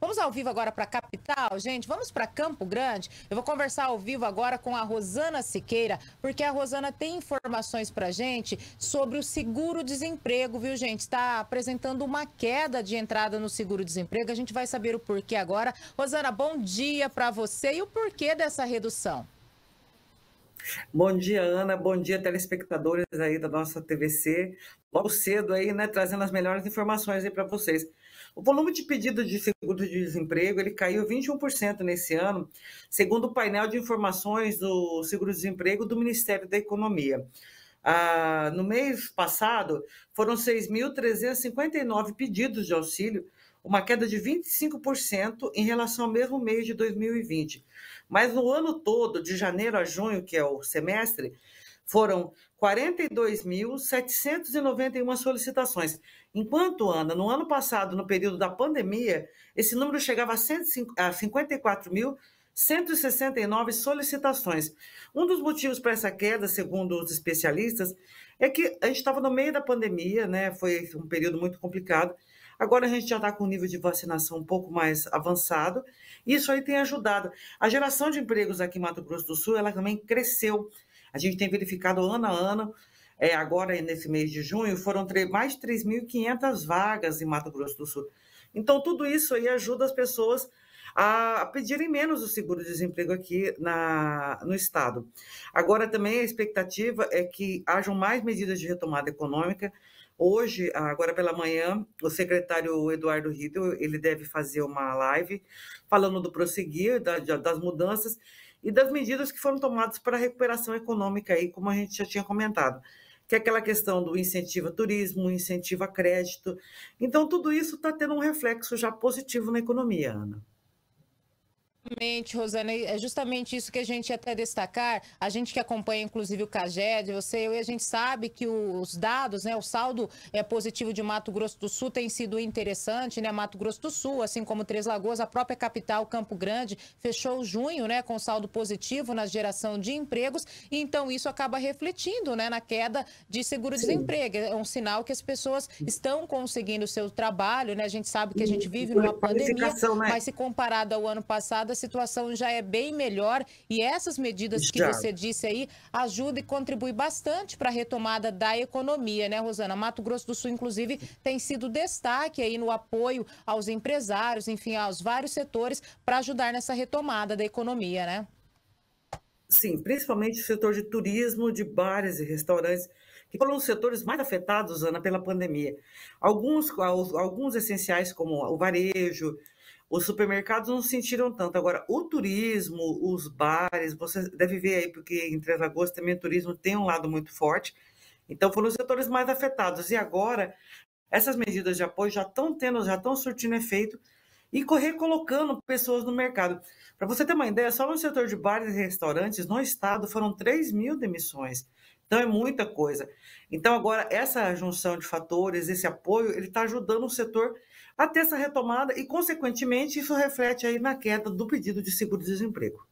Vamos ao vivo agora para a capital, gente. Vamos para Campo Grande. Eu vou conversar ao vivo agora com a Rosana Siqueira, porque a Rosana tem informações para gente sobre o seguro-desemprego, viu, gente? Está apresentando uma queda de entrada no seguro-desemprego. A gente vai saber o porquê agora. Rosana, bom dia para você e o porquê dessa redução. Bom dia, Ana. Bom dia, telespectadores aí da nossa TVC. Logo cedo aí, né, trazendo as melhores informações aí para vocês. O volume de pedidos de seguro de desemprego, ele caiu 21% nesse ano, segundo o painel de informações do seguro-desemprego do Ministério da Economia. Ah, no mês passado, foram 6.359 pedidos de auxílio, uma queda de 25% em relação ao mesmo mês de 2020. Mas no ano todo, de janeiro a junho, que é o semestre, foram 42.791 solicitações. Enquanto, Ana, no ano passado, no período da pandemia, esse número chegava a 54.169 solicitações. Um dos motivos para essa queda, segundo os especialistas, é que a gente estava no meio da pandemia, né? Foi um período muito complicado Agora a gente já está com um nível de vacinação um pouco mais avançado. Isso aí tem ajudado. A geração de empregos aqui em Mato Grosso do Sul, ela também cresceu. A gente tem verificado ano a ano, é, agora nesse mês de junho, foram mais de 3.500 vagas em Mato Grosso do Sul. Então, tudo isso aí ajuda as pessoas a pedirem menos o seguro-desemprego aqui na, no Estado. Agora, também a expectativa é que hajam mais medidas de retomada econômica Hoje, agora pela manhã, o secretário Eduardo Rito ele deve fazer uma live falando do prosseguir, da, das mudanças e das medidas que foram tomadas para a recuperação econômica, aí, como a gente já tinha comentado, que é aquela questão do incentivo a turismo, incentivo a crédito. Então, tudo isso está tendo um reflexo já positivo na economia, Ana. Exatamente, Rosana. É justamente isso que a gente até destacar. A gente que acompanha, inclusive, o CAGED, você eu e a gente sabe que os dados, né, o saldo é positivo de Mato Grosso do Sul tem sido interessante, né? Mato Grosso do Sul, assim como Três Lagoas, a própria capital, Campo Grande, fechou junho, né, com saldo positivo na geração de empregos. E então isso acaba refletindo, né, na queda de seguro-desemprego. É um sinal que as pessoas estão conseguindo o seu trabalho, né? A gente sabe que a gente vive numa pandemia, né? mas se comparado ao ano passado, situação já é bem melhor e essas medidas que você disse aí ajudam e contribuem bastante para a retomada da economia, né, Rosana? Mato Grosso do Sul, inclusive, tem sido destaque aí no apoio aos empresários, enfim, aos vários setores para ajudar nessa retomada da economia, né? Sim, principalmente o setor de turismo, de bares e restaurantes, que foram os setores mais afetados, Ana, pela pandemia. Alguns, alguns essenciais, como o varejo, os supermercados não sentiram tanto. Agora, o turismo, os bares, você deve ver aí, porque em Três agosto também o turismo tem um lado muito forte. Então, foram os setores mais afetados. E agora, essas medidas de apoio já estão tendo, já estão surtindo efeito e recolocando pessoas no mercado. Para você ter uma ideia, só no setor de bares e restaurantes, no estado, foram 3 mil demissões. Então é muita coisa. Então agora essa junção de fatores, esse apoio, ele está ajudando o setor a ter essa retomada e, consequentemente, isso reflete aí na queda do pedido de seguro-desemprego.